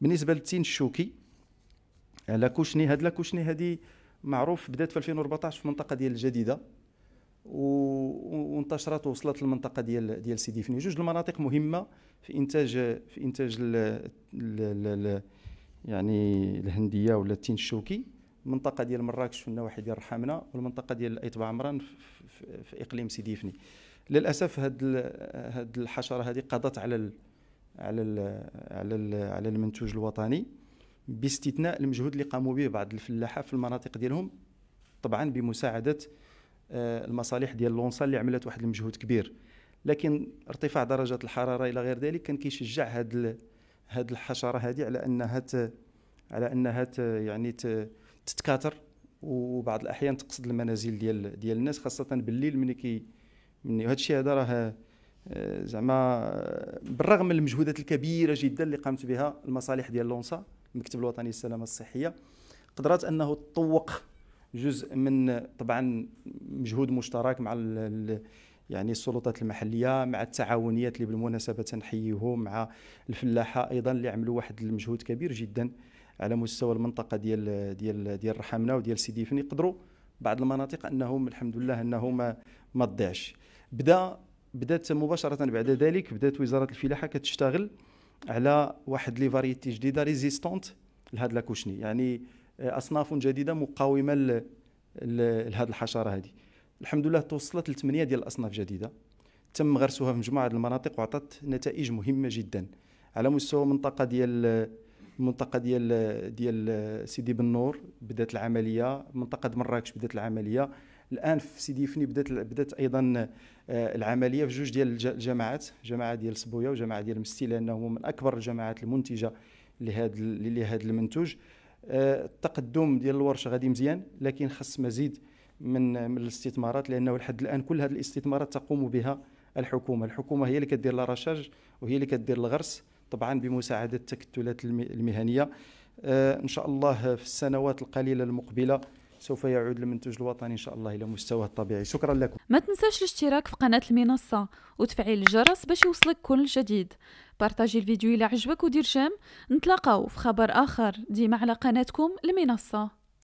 بالنسبه للتين الشوكي على كوشني هاد لاكوشني هادي معروف بدات في 2014 في المنطقه ديال الجديده وانتشرت ووصلت للمنطقه ديال ديال سيدي فني جوج المناطق مهمه في انتاج في انتاج الـ الـ الـ الـ يعني الهنديه ولا التين الشوكي المنطقه ديال مراكش في النواحي ديال الرحامنه والمنطقه ديال ايتبع عمران في, في, في اقليم سيدي فني للاسف هاد هاد الحشره هذه قضت على الـ على الـ على الـ على المنتوج الوطني باستثناء المجهود اللي قاموا به بعض الفلاحه في المناطق ديالهم طبعا بمساعده آه، المصالح ديال لونسا اللي عملت واحد المجهود كبير لكن ارتفاع درجه الحراره الى غير ذلك كان كيشجع هاد هاد الحشره هذه على انها ت على انها ت يعني ت تتكاثر وبعض الاحيان تقصد المنازل ديال ديال الناس خاصه بالليل ملي كي مني وهذا الشيء هذا راه آه، زعما آه، بالرغم من المجهودات الكبيره جدا اللي قامت بها المصالح ديال لونسا المكتب الوطني للسلامه الصحيه قدرات انه تطوق جزء من طبعا مجهود مشترك مع يعني السلطات المحليه مع التعاونيات اللي بالمناسبه تنحييهم مع الفلاحه ايضا اللي عملوا واحد المجهود كبير جدا على مستوى المنطقه ديال ديال ديال الرحمنه وديال سيدي فني قدروا بعض المناطق انهم الحمد لله انه ما ما تضيعش بدا بدات مباشره بعد ذلك بدات وزاره الفلاحه كتشتغل على واحد لي فاريتي جديده ريزيستونت لهاد لاكوشني يعني آه، اصناف جديده مقاومه لهاد الحشره هذه الحمد لله توصلت لثمانيه ديال الاصناف جديده تم غرسها في مجموعه المناطق وعطت نتائج مهمه جدا على مستوى منطقه ديال آه، المنطقه ديال ديال سيدي بن نور بدات العمليه منطقه مراكش بدات العمليه الان في سيدي يفني بدات بدات ايضا آه، العمليه في جوج ديال الجماعات جماعه ديال صبويه وجماعه ديال مستي لانه من اكبر الجماعات المنتجه لهذا لهذا المنتوج آه، التقدم ديال الورش غادي مزيان لكن خص مزيد من من الاستثمارات لانه لحد الان كل هذه الاستثمارات تقوم بها الحكومه الحكومه هي اللي كدير لا رشاج وهي اللي كدير الغرس طبعا بمساعدة التكتلات المهنية آه، إن شاء الله في السنوات القليلة المقبلة سوف يعود المنتوج الوطني ان شاء الله الى مستواه الطبيعي شكرا لكم ما تنساش الاشتراك في قناه المنصه وتفعيل الجرس باش يوصلك كل جديد بارتاجي الفيديو الى عجبك ودير جيم نتلاقاو في خبر اخر ديما على قناتكم المنصه